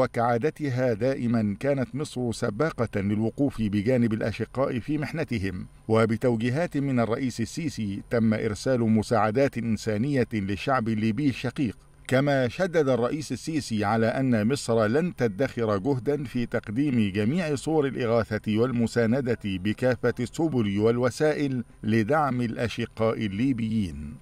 وكعادتها دائما كانت مصر سباقة للوقوف بجانب الأشقاء في محنتهم وبتوجيهات من الرئيس السيسي تم إرسال مساعدات إنسانية للشعب الليبي الشقيق كما شدد الرئيس السيسي على أن مصر لن تدخر جهدا في تقديم جميع صور الإغاثة والمساندة بكافة السبل والوسائل لدعم الأشقاء الليبيين